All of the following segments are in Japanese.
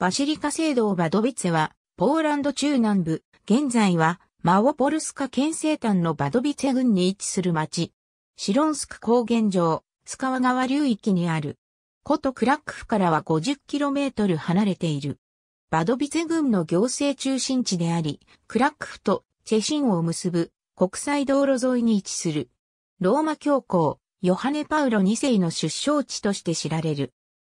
バシリカ聖堂バドビツェは、ポーランド中南部、現在は、マオポルスカ県西端のバドビツェ郡に位置する町。シロンスク高原上、スカワ川流域にある。古都クラックフからは 50km 離れている。バドビツェ郡の行政中心地であり、クラックフとチェシンを結ぶ国際道路沿いに位置する。ローマ教皇、ヨハネ・パウロ2世の出生地として知られる。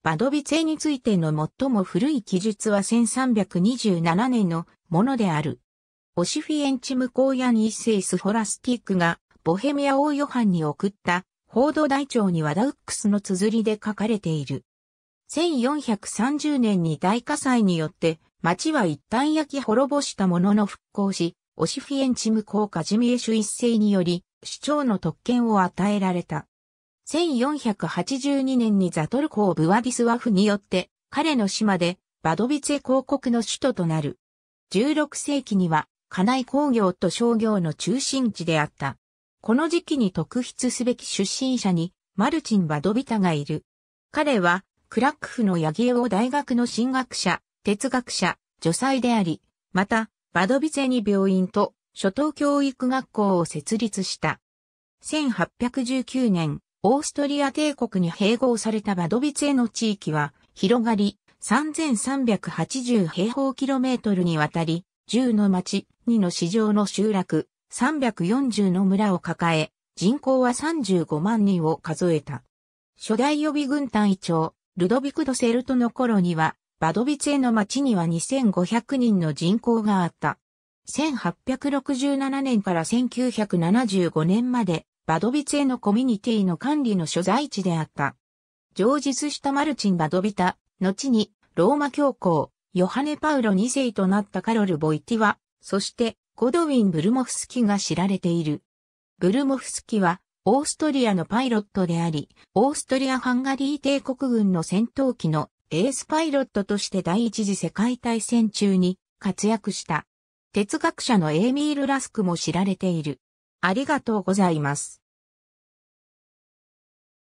バドビツェについての最も古い記述は1327年のものである。オシフィエンチムコーヤーセイスホラスティックがボヘミア王ヨハンに送った報道台帳にはダウックスの綴りで書かれている。1430年に大火災によって町は一旦焼き滅ぼしたものの復興し、オシフィエンチムコーカジミエシュ一世により、市長の特権を与えられた。1482年にザトルコー・ブワディスワフによって、彼の島で、バドビツェ公国の首都となる。16世紀には、家内工業と商業の中心地であった。この時期に特筆すべき出身者に、マルチン・バドビタがいる。彼は、クラックフのヤギエオ大学の進学者、哲学者、助祭であり、また、バドビツェに病院と、初等教育学校を設立した。1819年、オーストリア帝国に併合されたバドビツェの地域は広がり3380平方キロメートルにわたり10の町、2の市場の集落、340の村を抱え、人口は35万人を数えた。初代予備軍隊長、ルドビク・ドセルトの頃には、バドビツェの町には2500人の人口があった。1867年から1975年までバドビツへのコミュニティの管理の所在地であった。上実したマルチン・バドビタ、後にローマ教皇、ヨハネ・パウロ2世となったカロル・ボイティは、そしてゴドウィン・ブルモフスキが知られている。ブルモフスキは、オーストリアのパイロットであり、オーストリア・ハンガリー帝国軍の戦闘機のエースパイロットとして第一次世界大戦中に活躍した。哲学者のエーミール・ラスクも知られている。ありがとうございます。